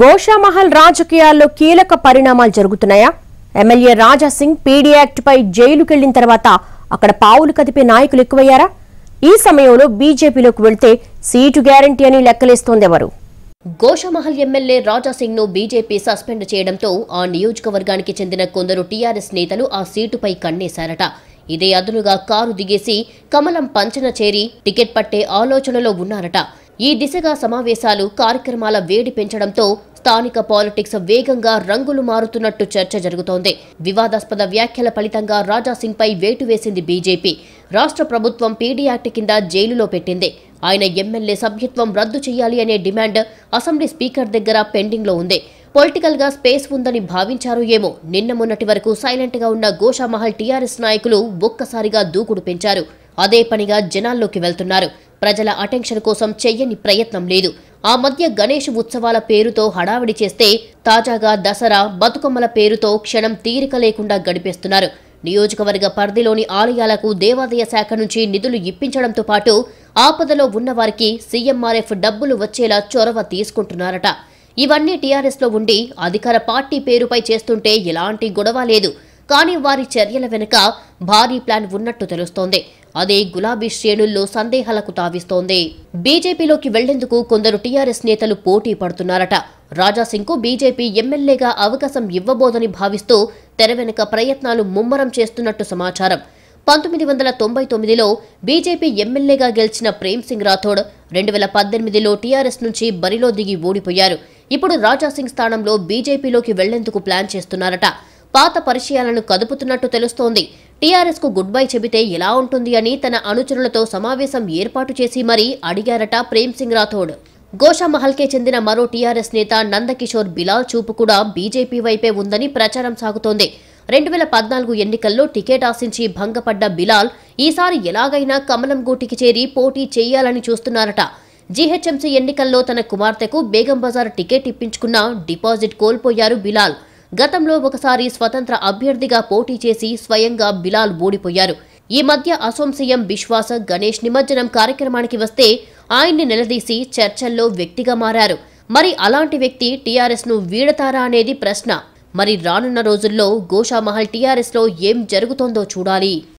గోషామహల్ రాజకీయాల్లో కీలక పరిణామాలు జరుగుతున్నాయా ఎమ్మెల్యే రాజాసింగ్ పీడీ యాక్ట్పై జైలుకెళ్లిన తర్వాత అక్కడ పావులు కదిపే నాయకులు ఎక్కువయ్యారా ఈ సమయంలో బీజేపీలోకి వెళ్తే సీటు గ్యారంటీ అని లెక్కలేస్తోందెవరు గోషామహల్ ఎమ్మెల్యే సింగ్ ను బీజేపీ సస్పెండ్ చేయడంతో ఆ నియోజకవర్గానికి చెందిన కొందరు టీఆర్ఎస్ నేతలు ఆ సీటుపై కన్నేశారట ఇదే అదునుగా కారు దిగేసి కమలం పంచన చేరి టికెట్ పట్టే ఆలోచనలో ఉన్నారట ఈ దిశగా సమావేశాలు కార్యక్రమాల వేడి పెంచడంతో స్థానిక పాలిటిక్స్ వేగంగా రంగులు మారుతున్నట్టు చర్చ జరుగుతోంది వివాదాస్పద వ్యాఖ్యల ఫలితంగా రాజాసింగ్ పై వేటు వేసింది బీజేపీ రాష్ట్ర ప్రభుత్వం పీడీ యాక్ట్ కింద జైలులో పెట్టింది ఆయన ఎమ్మెల్యే సభ్యత్వం రద్దు చేయాలి అనే డిమాండ్ అసెంబ్లీ స్పీకర్ దగ్గర పెండింగ్లో ఉంది పొలిటికల్ గా స్పేస్ ఉందని భావించారు ఏమో నిన్న మొన్నటి వరకు సైలెంట్ గా ఉన్న గోషామహల్ టీఆర్ఎస్ నాయకులు ఒక్కసారిగా దూకుడు పెంచారు అదే పనిగా జనాల్లోకి వెళ్తున్నారు ప్రజల అటెన్షన్ కోసం చెయ్యని ప్రయత్నం లేదు ఆ మధ్య గణేష్ ఉత్సవాల పేరుతో హడావిడి చేస్తే తాజాగా దసరా బతుకమ్మల పేరుతో క్షణం తీరిక లేకుండా గడిపేస్తున్నారు నియోజకవర్గ పరిధిలోని ఆలయాలకు దేవాదాయ శాఖ నుంచి నిధులు ఇప్పించడంతో పాటు ఆపదలో ఉన్నవారికి సీఎంఆర్ఎఫ్ డబ్బులు వచ్చేలా చొరవ తీసుకుంటున్నారట ఇవన్నీ టీఆర్ఎస్లో ఉండి అధికార పార్టీ పేరుపై చేస్తుంటే ఎలాంటి గొడవ లేదు కానీ వారి చర్యల వెనుక భారీ ప్లాన్ ఉన్నట్టు తెలుస్తోంది అదే గులాబీ శ్రేణుల్లో సందేహాలకు తావిస్తోంది బీజేపీలోకి వెళ్లేందుకు కొందరు టీఆర్ఎస్ నేతలు పోటీ పడుతున్నారట కు బీజేపీ ఎమ్మెల్యేగా అవకాశం ఇవ్వబోదని భావిస్తూ తెర వెనుక ప్రయత్నాలు ముమ్మరం చేస్తున్నట్టు సమాచారం పంతొమ్మిది వందల తొంభై తొమ్మిదిలో బీజేపీ ఎమ్మెల్యేగా గెలిచిన ప్రేమ్ సింగ్ రాథోడ్ రెండు వేల పద్దెనిమిదిలో టీఆర్ఎస్ నుంచి బరిలో దిగి ఓడిపోయారు ఇప్పుడు రాజాసింగ్ స్థానంలో బీజేపీలోకి వెళ్లేందుకు ప్లాన్ చేస్తున్నారట పాత పరిచయాలను కదుపుతున్నట్టు తెలుస్తోంది టీఆర్ఎస్ కు గుడ్ బై చెబితే ఎలా ఉంటుంది అని తన అనుచరులతో సమావేశం ఏర్పాటు చేసి మరీ అడిగారట ప్రేమ్ సింగ్ రాథోడ్ గోషామహల్కే చెందిన మరో టీఆర్ఎస్ నేత నందకిషోర్ బిలాల్ చూపు కూడా బీజేపీ వైపే ఉందని ప్రచారం సాగుతోంది రెండు వేల పద్నాలుగు ఎన్నికల్లో టికెట్ ఆశించి భంగపడ్డ బిలాల్ ఈసారి ఎలాగైనా కమలం గూటికి చేరి పోటీ చేయాలని చూస్తున్నారట జీహెచ్ఎంసీ ఎన్నికల్లో తన కుమార్తెకు బేగం బజార్ టికెట్ ఇప్పించుకున్న డిపాజిట్ కోల్పోయారు బిలాల్ గతంలో ఒకసారి స్వతంత్ర అభ్యర్థిగా పోటీ చేసి స్వయంగా బిలాల్ ఓడిపోయారు ఈ మధ్య అసోం సీఎం బిశ్వాస గణేష్ నిమజ్జనం కార్యక్రమానికి వస్తే ఆయన్ని నిలదీసి చర్చల్లో వ్యక్తిగా మారారు మరి అలాంటి వ్యక్తి టీఆర్ఎస్ను వీడతారా అనేది ప్రశ్న మరి రానున్న రోజుల్లో గోషామహల్ టీఆర్ఎస్లో ఏం జరుగుతోందో చూడాలి